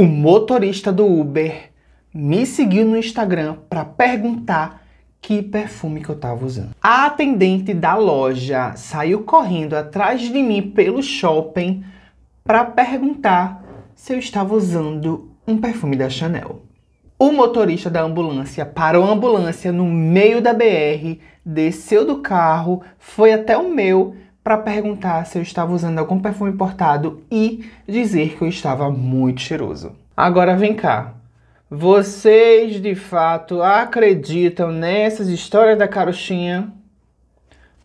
O motorista do Uber me seguiu no Instagram para perguntar que perfume que eu estava usando. A atendente da loja saiu correndo atrás de mim pelo shopping para perguntar se eu estava usando um perfume da Chanel. O motorista da ambulância parou a ambulância no meio da BR, desceu do carro, foi até o meu para perguntar se eu estava usando algum perfume importado e dizer que eu estava muito cheiroso. Agora vem cá. Vocês de fato acreditam nessas histórias da carochinha?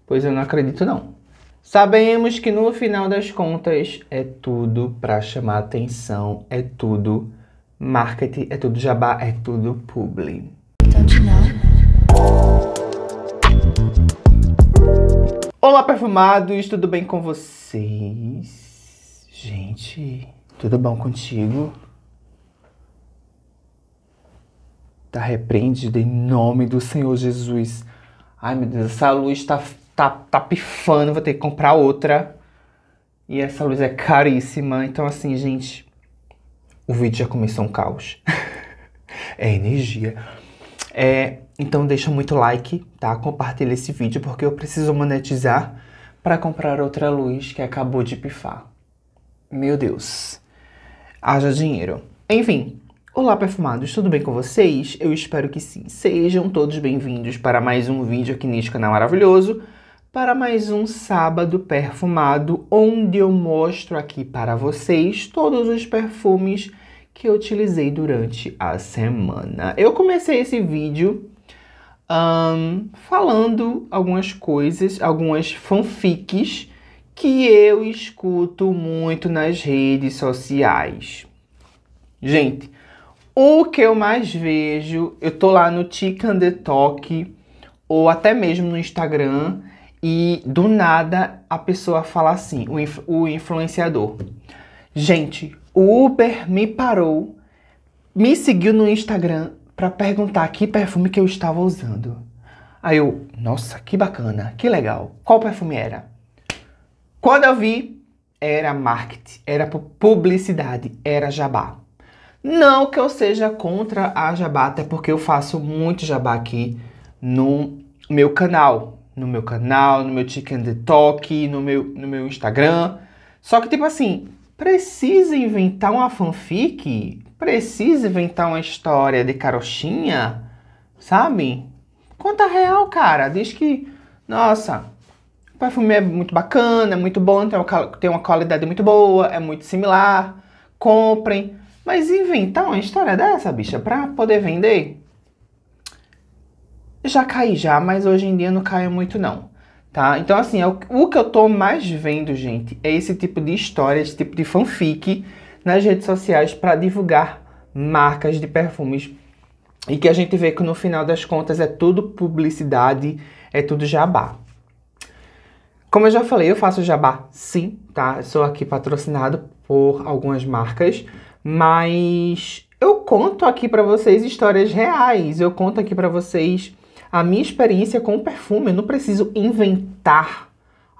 Pois eu não acredito não. Sabemos que no final das contas é tudo para chamar atenção, é tudo marketing, é tudo jabá, é tudo publi. Então, Olá, perfumados, tudo bem com vocês? Gente, tudo bom contigo? Tá repreendido em nome do Senhor Jesus. Ai, meu Deus, essa luz tá, tá, tá pifando, vou ter que comprar outra. E essa luz é caríssima. Então, assim, gente, o vídeo já começou um caos. é energia. É, então deixa muito like, tá? Compartilha esse vídeo porque eu preciso monetizar para comprar outra luz que acabou de pifar. Meu Deus. Haja dinheiro. Enfim, Olá, perfumados, tudo bem com vocês? Eu espero que sim. Sejam todos bem-vindos para mais um vídeo aqui neste canal maravilhoso, para mais um sábado perfumado, onde eu mostro aqui para vocês todos os perfumes que eu utilizei durante a semana. Eu comecei esse vídeo um, falando algumas coisas, algumas fanfics que eu escuto muito nas redes sociais. Gente, o que eu mais vejo, eu tô lá no Chicken The Talk ou até mesmo no Instagram e do nada a pessoa fala assim, o, inf o influenciador. Gente, o Uber me parou, me seguiu no Instagram para perguntar que perfume que eu estava usando. Aí eu, nossa, que bacana, que legal. Qual perfume era? Quando eu vi, era marketing, era publicidade, era jabá. Não que eu seja contra a jabá, até porque eu faço muito jabá aqui no meu canal. No meu canal, no meu Chicken no meu, no meu Instagram. Só que, tipo assim, precisa inventar uma fanfic precisa inventar uma história de carochinha, sabe? Conta real, cara. Diz que, nossa, o perfume é muito bacana, é muito bom, tem uma, tem uma qualidade muito boa, é muito similar. Comprem. Mas inventar uma história dessa, bicha, pra poder vender? Já caí já, mas hoje em dia não caio muito não. Tá? Então, assim, é o que eu tô mais vendo, gente, é esse tipo de história, esse tipo de fanfic nas redes sociais para divulgar marcas de perfumes e que a gente vê que no final das contas é tudo publicidade, é tudo jabá. Como eu já falei, eu faço jabá sim, tá? sou aqui patrocinado por algumas marcas, mas eu conto aqui para vocês histórias reais, eu conto aqui para vocês a minha experiência com perfume, eu não preciso inventar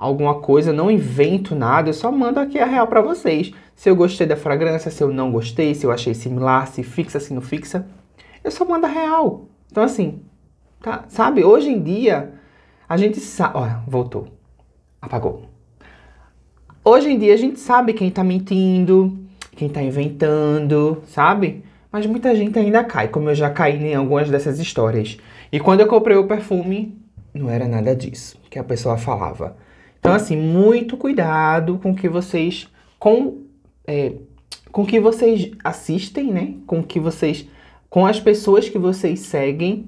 alguma coisa, não invento nada, eu só mando aqui a real para vocês. Se eu gostei da fragrância, se eu não gostei, se eu achei similar, se fixa, se não fixa, eu só mando a real. Então assim, tá? Sabe? Hoje em dia a gente sabe, olha, voltou. Apagou. Hoje em dia a gente sabe quem tá mentindo, quem tá inventando, sabe? Mas muita gente ainda cai, como eu já caí em algumas dessas histórias. E quando eu comprei o perfume, não era nada disso que a pessoa falava. Então, assim, muito cuidado com que vocês. Com, é, com que vocês assistem, né? Com que vocês. Com as pessoas que vocês seguem.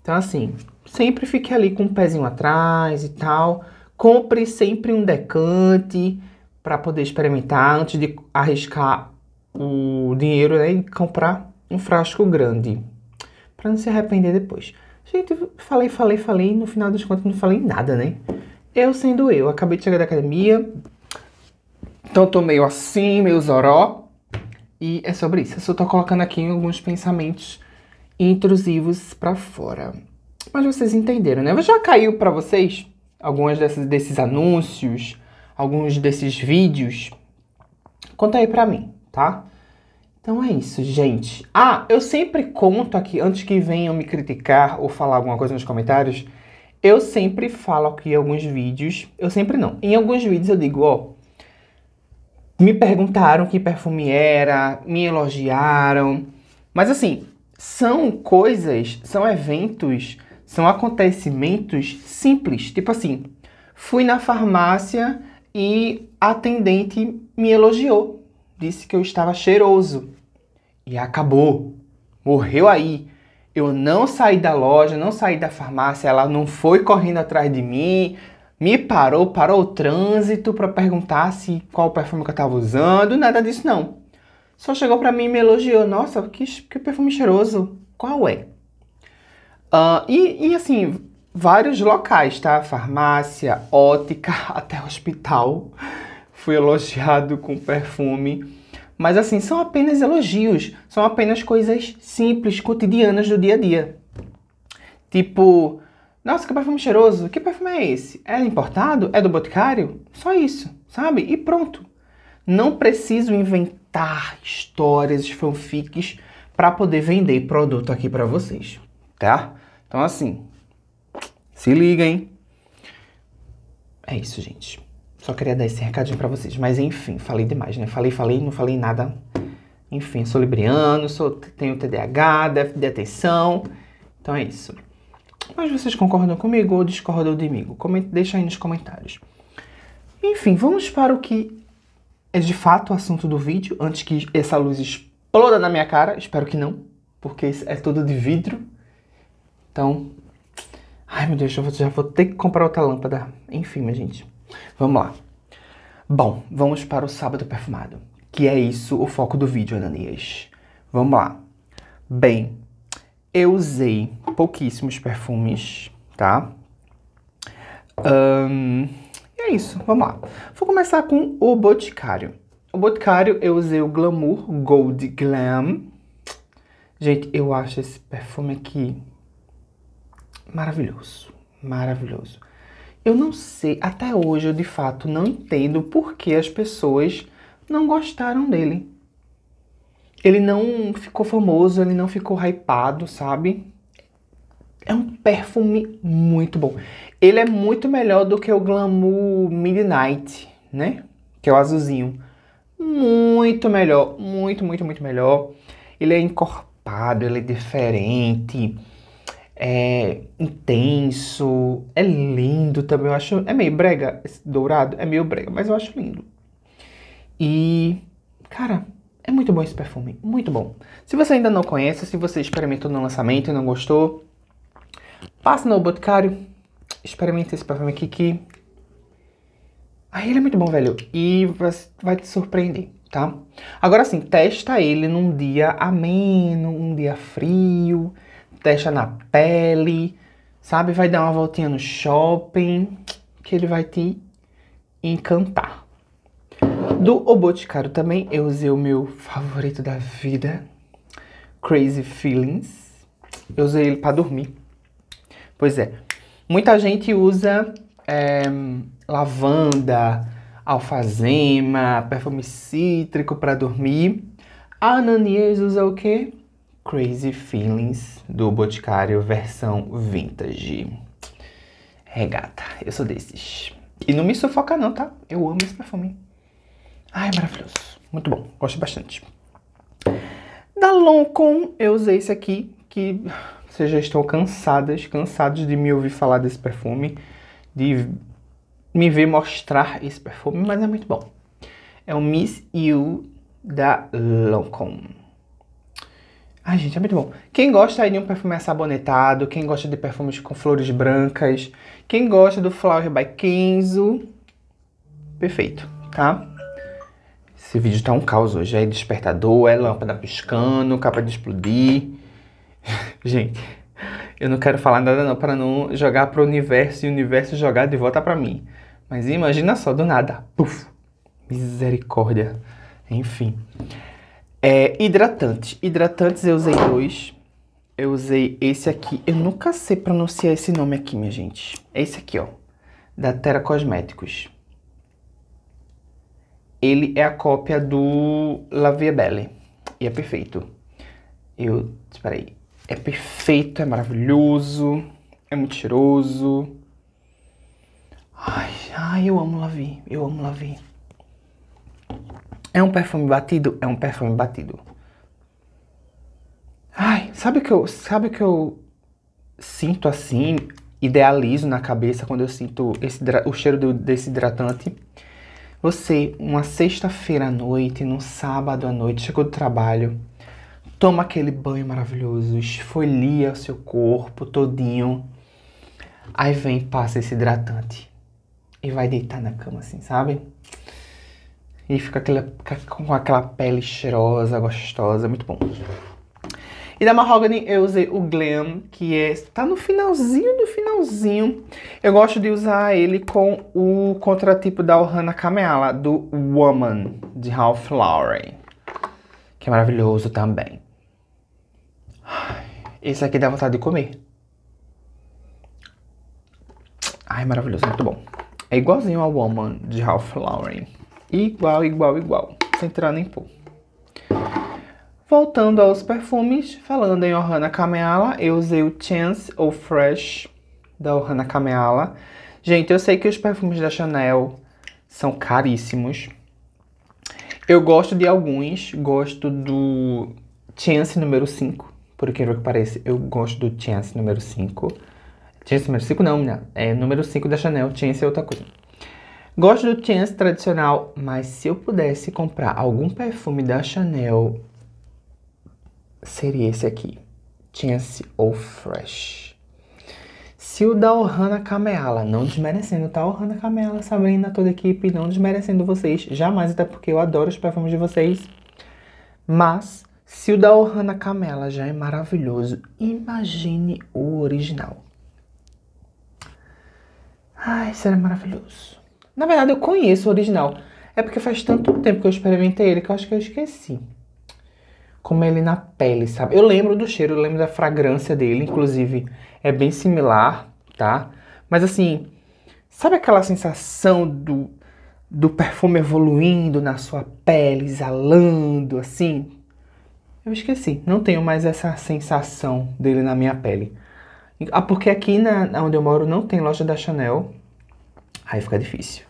Então, assim, sempre fique ali com o um pezinho atrás e tal. Compre sempre um decante para poder experimentar antes de arriscar o dinheiro né, e comprar um frasco grande. Para não se arrepender depois. Gente, falei, falei, falei. No final das contas, não falei nada, né? eu sendo eu. Acabei de chegar da academia, então tô meio assim, meio zoró. E é sobre isso. Eu só tô colocando aqui alguns pensamentos intrusivos para fora. Mas vocês entenderam, né? Já caiu para vocês alguns desses anúncios, alguns desses vídeos? Conta aí pra mim, tá? Então é isso, gente. Ah, eu sempre conto aqui, antes que venham me criticar ou falar alguma coisa nos comentários, eu sempre falo aqui em alguns vídeos, eu sempre não, em alguns vídeos eu digo, ó, me perguntaram que perfume era, me elogiaram, mas assim, são coisas, são eventos, são acontecimentos simples, tipo assim, fui na farmácia e a atendente me elogiou, disse que eu estava cheiroso e acabou, morreu aí. Eu não saí da loja, não saí da farmácia, ela não foi correndo atrás de mim, me parou, parou o trânsito para perguntar se qual perfume que eu estava usando, nada disso não. Só chegou para mim e me elogiou. Nossa, que, que perfume cheiroso. Qual é? Uh, e, e assim, vários locais, tá? Farmácia, ótica, até hospital. Fui elogiado com perfume. Mas assim, são apenas elogios, são apenas coisas simples, cotidianas do dia a dia. Tipo, nossa, que perfume cheiroso, que perfume é esse? É importado? É do Boticário? Só isso, sabe? E pronto. Não preciso inventar histórias, fanfics para poder vender produto aqui para vocês, tá? Então assim, se liga, hein? É isso, gente. Só queria dar esse recadinho para vocês. Mas enfim, falei demais, né? Falei, falei, não falei nada. Enfim, sou libriano, sou, tenho TDAH, déficit de atenção. Então é isso. Mas vocês concordam comigo ou discordam de mim? Comenta, deixa aí nos comentários. Enfim, vamos para o que é de fato o assunto do vídeo, antes que essa luz exploda na minha cara. Espero que não, porque é tudo de vidro. Então, ai meu Deus, eu já vou ter que comprar outra lâmpada. Enfim, minha gente. Vamos lá. Bom, vamos para o sábado perfumado, que é isso o foco do vídeo, Ananias. Vamos lá. Bem, eu usei pouquíssimos perfumes, tá? Um, é isso, vamos lá. Vou começar com o Boticário. O Boticário eu usei o Glamour Gold Glam. Gente, eu acho esse perfume aqui maravilhoso, maravilhoso. Eu não sei, até hoje eu de fato não entendo por que as pessoas não gostaram dele. Ele não ficou famoso, ele não ficou hypado, sabe? É um perfume muito bom. Ele é muito melhor do que o Glamour Midnight, né? Que é o azulzinho. Muito melhor, muito, muito, muito melhor. Ele é encorpado, ele é diferente é intenso, é lindo também. Eu acho. É meio brega, esse dourado é meio brega, mas eu acho lindo. E, cara, é muito bom esse perfume, muito bom. Se você ainda não conhece, se você experimentou no lançamento e não gostou, passa no Boticário, experimenta esse perfume aqui que. Aí ele é muito bom, velho, e vai te surpreender, tá? Agora sim, testa ele num dia ameno, um dia frio testa na pele, sabe? Vai dar uma voltinha no shopping, que ele vai te encantar. Do O Boticário também eu usei o meu favorito da vida, Crazy Feelings. Eu usei ele para dormir. Pois é, muita gente usa é, lavanda, alfazema, perfume cítrico para dormir. A Ananias usa o quê? Crazy Feelings do Boticário versão vintage. Regata, eu sou desses. E não me sufoca não, tá? Eu amo esse perfume. Ai, maravilhoso. Muito bom, gosto bastante. Da Lancôme, eu usei esse aqui, que vocês já estão cansadas, cansados de me ouvir falar desse perfume, de me ver mostrar esse perfume, mas é muito bom. É o Miss You da Lancôme. Ai, gente, é muito bom. Quem gosta aí de um perfume assabonetado, quem gosta de perfumes com flores brancas, quem gosta do Flower by Kenzo, perfeito, tá? Esse vídeo tá um caos hoje. É despertador, é lâmpada piscando, capa de explodir. gente, eu não quero falar nada não para não jogar pro universo e o universo jogar de volta para mim. Mas imagina só, do nada. Puf! Misericórdia. Enfim. É, hidratantes. Hidratantes eu usei dois. Eu usei esse aqui. Eu nunca sei pronunciar esse nome aqui, minha gente. É esse aqui, ó. Da Terra Cosméticos. Ele é a cópia do La Via Belle. E é perfeito. Eu... Espera aí. É perfeito, é maravilhoso. É muito cheiroso. Ai, ai, eu amo Lavi. Eu amo Lavi. É um perfume batido? É um perfume batido. Ai, sabe que eu, sabe que eu sinto assim, idealizo na cabeça quando eu sinto esse, o cheiro do, desse hidratante? Você, uma sexta-feira à noite, num sábado à noite, chegou do trabalho, toma aquele banho maravilhoso, esfolia o seu corpo todinho, aí vem passa esse hidratante e vai deitar na cama assim, sabe? E fica, aquela, com aquela pele cheirosa, gostosa, é muito bom. E da Mahogany eu usei o Glam, que é, tá no finalzinho do finalzinho. Eu gosto de usar ele com o contratipo da Ohana Kameala, do Woman, de Ralph Lauren. Que é maravilhoso também. Esse aqui dá vontade de comer. Ai, maravilhoso, muito bom. É igualzinho ao Woman, de Ralph Lauren igual, igual, igual, sem tirar nem pôr. Voltando aos perfumes, falando em Ohana Kameala, eu usei o Chance ou Fresh da Ohana Kameala. Gente, eu sei que os perfumes da Chanel são caríssimos. Eu gosto de alguns, gosto do Chance número 5, por incrível que pareça, eu gosto do Chance número 5. Chance número 5 não, minha. É número 5 da Chanel, Chance é outra coisa. Gosto do Chance tradicional, mas se eu pudesse comprar algum perfume da Chanel, seria esse aqui. Chance ou Fresh. Se o da Ohana Kameala, não desmerecendo, tá? Ohana Kameala, Sabrina, toda a equipe, não desmerecendo vocês, jamais, até porque eu adoro os perfumes de vocês. Mas, se o da Ohana Kameala já é maravilhoso, imagine o original. Ai, será maravilhoso. Na verdade, eu conheço o original. É porque faz tanto tempo que eu experimentei ele que eu acho que eu esqueci. Como ele na pele, sabe? Eu lembro do cheiro, eu lembro da fragrância dele. Inclusive, é bem similar, tá? Mas assim, sabe aquela sensação do, do perfume evoluindo na sua pele, exalando, assim? Eu esqueci, não tenho mais essa sensação dele na minha pele. Ah, porque aqui na, onde eu moro não tem loja da Chanel, aí fica difícil.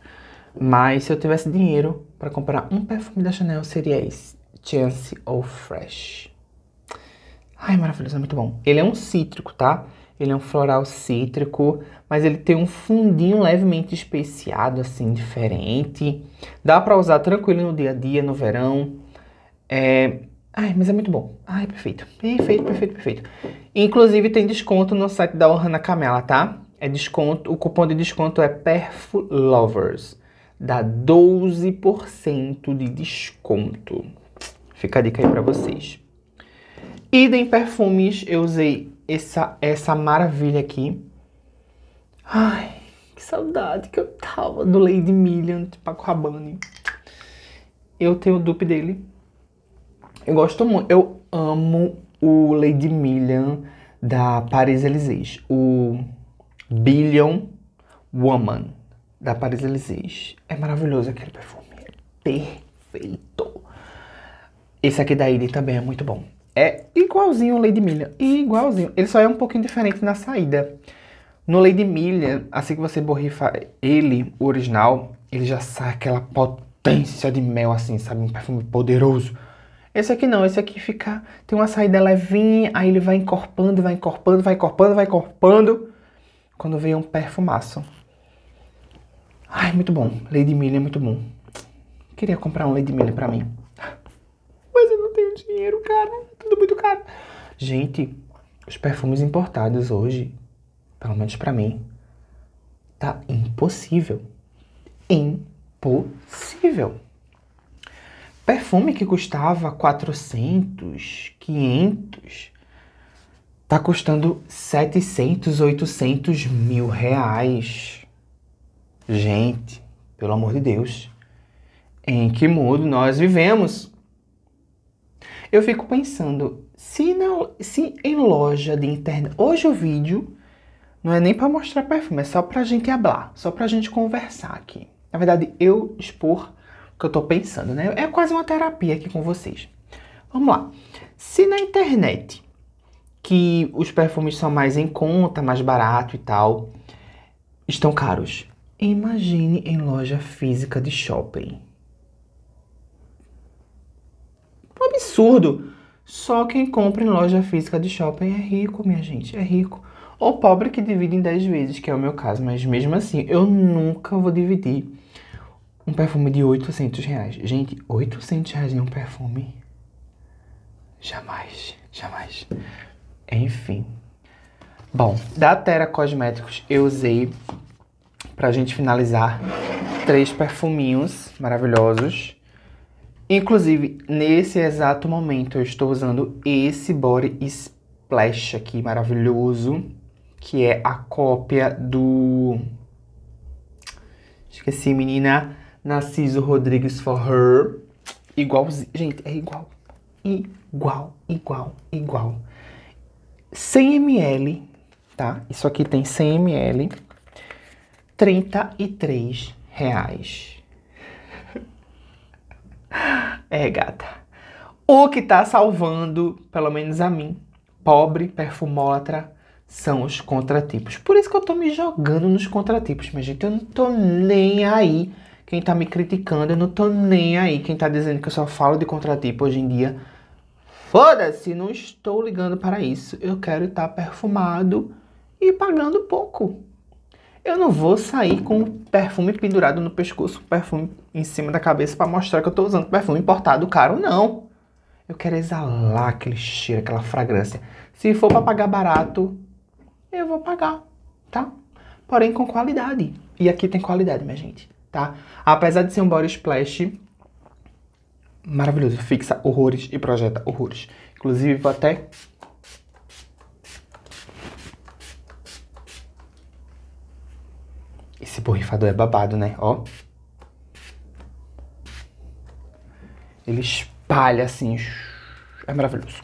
Mas se eu tivesse dinheiro para comprar um perfume da Chanel, seria esse. Chance All Fresh. Ai, maravilhoso, é muito bom. Ele é um cítrico, tá? Ele é um floral cítrico, mas ele tem um fundinho levemente especiado, assim, diferente. Dá para usar tranquilo no dia a dia, no verão. É... Ai, mas é muito bom. Ai, perfeito. Perfeito, perfeito, perfeito. Inclusive tem desconto no site da Ohana Camela, tá? É desconto, o cupom de desconto é PERFLOVERS dá 12% de desconto. Fica a dica aí para vocês. Idem perfumes, eu usei essa, essa maravilha aqui. Ai, que saudade que eu tava do Lady Million de Paco Rabanne. Eu tenho o dupe dele. Eu gosto muito, eu amo o Lady Million da Paris Elysées, o Billion Woman da Paris Élysées. É maravilhoso aquele perfume. É perfeito. Esse aqui da Eden também é muito bom. É igualzinho o Lady Milha. Igualzinho. Ele só é um pouquinho diferente na saída. No Lady Milha, assim que você borrifa ele, o original, ele já sai aquela potência de mel, assim, sabe? Um perfume poderoso. Esse aqui não, esse aqui fica. Tem uma saída levinha, aí ele vai encorpando, vai encorpando, vai encorpando, vai encorpando. Quando vem é um perfumaço. Ai, muito bom. Lady Milha é muito bom. Queria comprar um Lady Milha pra mim. Mas eu não tenho dinheiro, cara. É tudo muito caro. Gente, os perfumes importados hoje, pelo menos pra mim, tá impossível. Impossível. Perfume que custava 400, 500, tá custando 700, 800 mil reais. Gente, pelo amor de Deus, em que mundo nós vivemos? Eu fico pensando, se, na, se em loja de internet. Hoje o vídeo não é nem para mostrar perfume, é só para a gente hablar, só para a gente conversar aqui. Na verdade, eu expor o que eu estou pensando, né? É quase uma terapia aqui com vocês. Vamos lá. Se na internet, que os perfumes são mais em conta, mais barato e tal, estão caros, Imagine em loja física de shopping. Um absurdo! Só quem compra em loja física de shopping é rico, minha gente, é rico. Ou pobre que divide em 10 vezes, que é o meu caso, mas mesmo assim, eu nunca vou dividir um perfume de 800 reais. Gente, 800 reais em um perfume? Jamais, jamais. Enfim. Bom, da Terra Cosméticos eu usei para gente finalizar, três perfuminhos maravilhosos. Inclusive, nesse exato momento, eu estou usando esse Body Splash aqui, maravilhoso, que é a cópia do... Esqueci, menina. Narciso Rodrigues for Her. Igualzinho. Gente, é igual. Igual, igual, igual. 100ml, tá? Isso aqui tem 100ml. 33 reais. É, gata. O que tá salvando, pelo menos a mim, pobre perfumólatra, são os contratipos. Por isso que eu tô me jogando nos contratipos, minha gente. Eu não tô nem aí. Quem tá me criticando, eu não tô nem aí. Quem tá dizendo que eu só falo de contratipo hoje em dia, foda-se, não estou ligando para isso. Eu quero estar tá perfumado e pagando pouco. Eu não vou sair com perfume pendurado no pescoço, perfume em cima da cabeça para mostrar que eu estou usando perfume importado caro, não. Eu quero exalar aquele cheiro, aquela fragrância. Se for para pagar barato, eu vou pagar, tá? Porém com qualidade. E aqui tem qualidade, minha gente, tá? Apesar de ser um body splash maravilhoso, fixa horrores e projeta horrores. Inclusive, vou até Esse borrifador é babado, né? Ó. Ele espalha assim. É maravilhoso.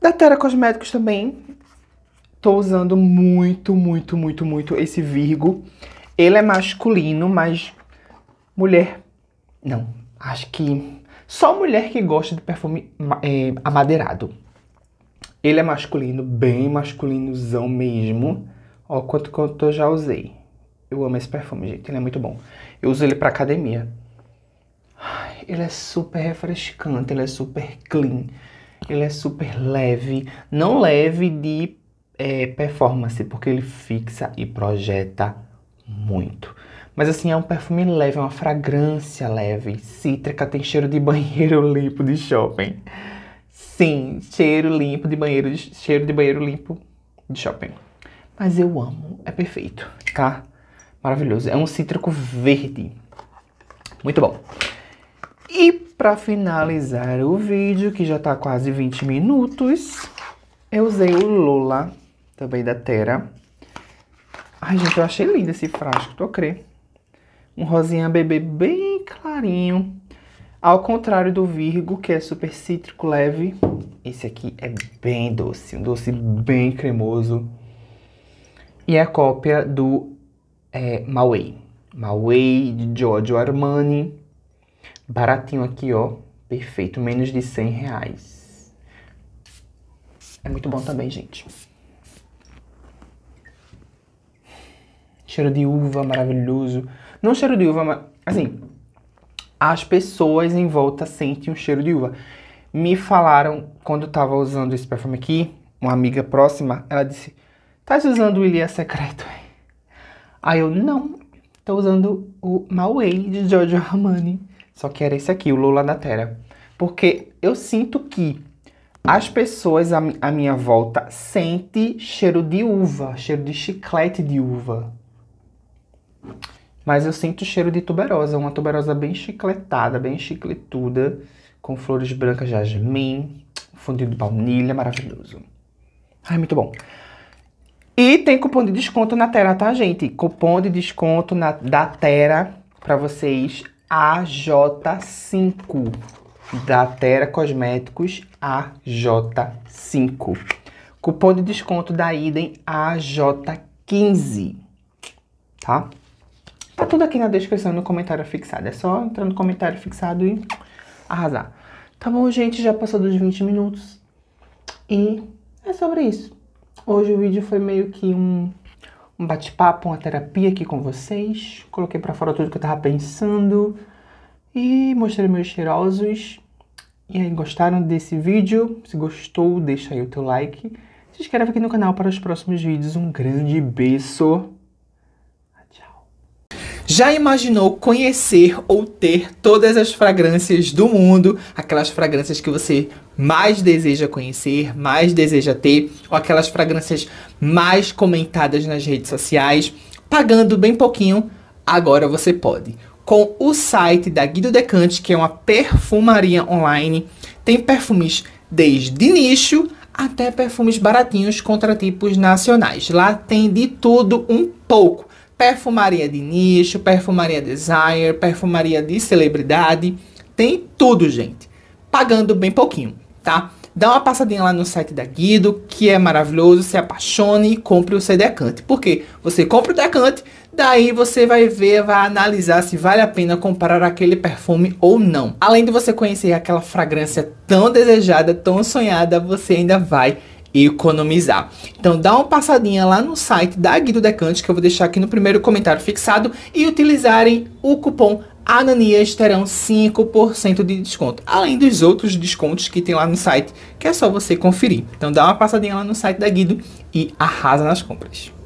Da Terra Cosméticos também. Tô usando muito, muito, muito, muito esse Virgo. Ele é masculino, mas mulher. Não, acho que só mulher que gosta de perfume é, amadeirado. Ele é masculino, bem masculinozão mesmo. Ó, quanto, quanto eu já usei. Eu amo esse perfume, gente. Ele é muito bom. Eu uso ele pra academia. Ele é super refrescante, ele é super clean. Ele é super leve. Não leve de é, performance, porque ele fixa e projeta muito. Mas assim, é um perfume leve, é uma fragrância leve. Cítrica tem cheiro de banheiro limpo de shopping. Sim, cheiro limpo de banheiro, cheiro de banheiro limpo de shopping. Mas eu amo. É perfeito, tá? Maravilhoso. É um cítrico verde. Muito bom. E para finalizar o vídeo, que já tá quase 20 minutos, eu usei o Lola, também da Terra. Ai, gente, eu achei lindo esse frasco, tô crê. Um rosinha bebê bem clarinho. Ao contrário do Virgo, que é super cítrico leve, esse aqui é bem doce, um doce bem cremoso e é cópia do é, Maui. Maui de Giorgio Armani. Baratinho aqui, ó. Perfeito, menos de 100 reais. É muito bom também, gente. Cheiro de uva maravilhoso. Não cheiro de uva, mas assim, as pessoas em volta sentem o cheiro de uva. Me falaram quando eu tava usando esse perfume aqui, uma amiga próxima, ela disse: Tá usando o Ilha Secreto? Aí ah, eu, não, tô usando o Maui de Giorgio Armani. Só que era esse aqui, o Lula da Terra. Porque eu sinto que as pessoas à, à minha volta sentem cheiro de uva, cheiro de chiclete de uva. Mas eu sinto cheiro de tuberosa, uma tuberosa bem chicletada, bem chicletuda, com flores brancas de jasmim, fundido de baunilha, maravilhoso. Ai, muito bom. E tem cupom de desconto na Tera tá, gente? Cupom de desconto na, da Tera para vocês AJ5 da Tera Cosméticos AJ5. Cupom de desconto da Idem AJ15, tá? Tá tudo aqui na descrição no comentário fixado. É só entrar no comentário fixado e arrasar. Tá bom, gente? Já passou dos 20 minutos. E é sobre isso. Hoje o vídeo foi meio que um, um bate-papo, uma terapia aqui com vocês. Coloquei para fora tudo que eu tava pensando e mostrei meus cheirosos. E aí, gostaram desse vídeo? Se gostou, deixa aí o teu like. Se inscreve aqui no canal para os próximos vídeos. Um grande beijo! Já imaginou conhecer ou ter todas as fragrâncias do mundo, aquelas fragrâncias que você mais deseja conhecer, mais deseja ter, ou aquelas fragrâncias mais comentadas nas redes sociais, pagando bem pouquinho? Agora você pode. Com o site da Guido Decante, que é uma perfumaria online, tem perfumes desde nicho até perfumes baratinhos contra tipos nacionais. Lá tem de tudo um pouco perfumaria de nicho, perfumaria designer, perfumaria de celebridade. Tem tudo, gente. Pagando bem pouquinho, tá? Dá uma passadinha lá no site da Guido, que é maravilhoso. Se apaixone e compre o seu decante. Porque você compra o decante, daí você vai ver, vai analisar se vale a pena comprar aquele perfume ou não. Além de você conhecer aquela fragrância tão desejada, tão sonhada, você ainda vai e economizar. Então dá uma passadinha lá no site da Guido Decante, que eu vou deixar aqui no primeiro comentário fixado, e utilizarem o cupom Ananias terão 5% de desconto, além dos outros descontos que tem lá no site, que é só você conferir. Então dá uma passadinha lá no site da Guido e arrasa nas compras.